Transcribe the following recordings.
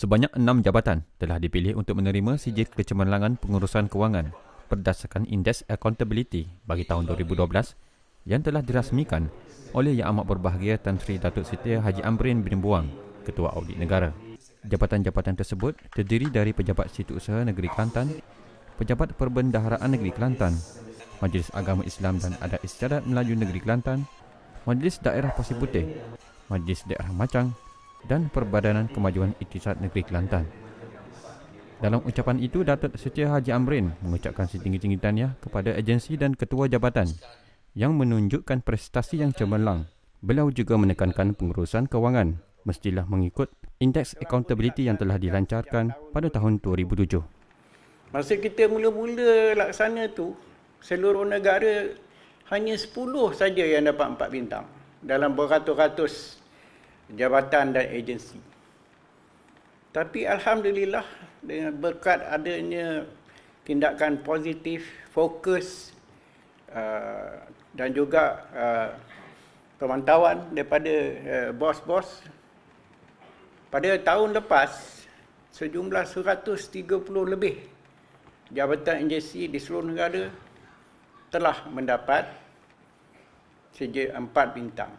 sebanyak enam jabatan telah dipilih untuk menerima sijil kecemerlangan pengurusan kewangan berdasarkan Indeks Accountability bagi tahun 2012 yang telah dirasmikan oleh Yang Amat Berbahagia Tan Sri Datuk Siti Haji Amrin bin Buang, Ketua Audit Negara. Jabatan-jabatan tersebut terdiri dari Pejabat Situ Usaha Negeri Kelantan, Pejabat Perbendaharaan Negeri Kelantan, Majlis Agama Islam dan Adat Istiadat Melayu Negeri Kelantan, Majlis Daerah Pasir Putih, Majlis Daerah Macang, dan Perbadanan Kemajuan Iktisad Negeri Kelantan. Dalam ucapan itu, Datuk Setia Haji Amrin mengucapkan setinggi-tinggi tanya kepada agensi dan ketua jabatan yang menunjukkan prestasi yang cemerlang. Beliau juga menekankan pengurusan kewangan mestilah mengikut indeks accountability yang telah dilancarkan pada tahun 2007. Masa kita mula-mula laksana tu, seluruh negara hanya 10 saja yang dapat 4 bintang dalam beratus-ratus jabatan dan agensi. Tapi alhamdulillah dengan berkat adanya tindakan positif, fokus uh, dan juga uh, pemantauan daripada uh, bos-bos pada tahun lepas sejumlah 130 lebih jabatan agensi di seluruh negara telah mendapat sejak empat bintang.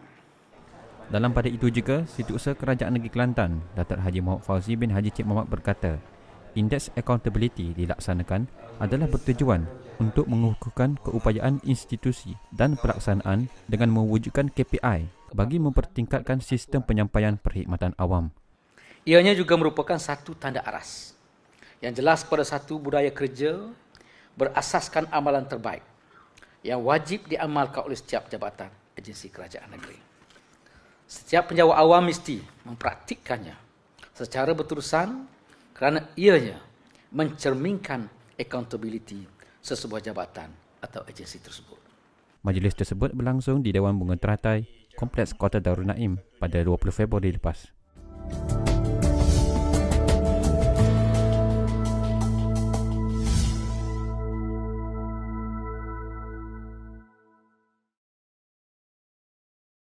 Dalam pada itu juga, Setiausaha Kerajaan Negeri Kelantan, Datuk Haji Mohd Fauzi bin Haji Cik Mohd berkata, Indeks Accountability dilaksanakan adalah bertujuan untuk mengukuhkan keupayaan institusi dan pelaksanaan dengan mewujudkan KPI bagi mempertingkatkan sistem penyampaian perkhidmatan awam. Ianya juga merupakan satu tanda aras yang jelas pada satu budaya kerja berasaskan amalan terbaik yang wajib diamalkan oleh setiap jabatan agensi kerajaan negeri. Setiap penjawab awam mesti mempraktikkannya secara berterusan kerana ianya mencerminkan accountability sesebuah jabatan atau agensi tersebut. Majlis tersebut berlangsung di Dewan Bunga Teratai, Kompleks Kota Darul Naim pada 20 Februari lepas.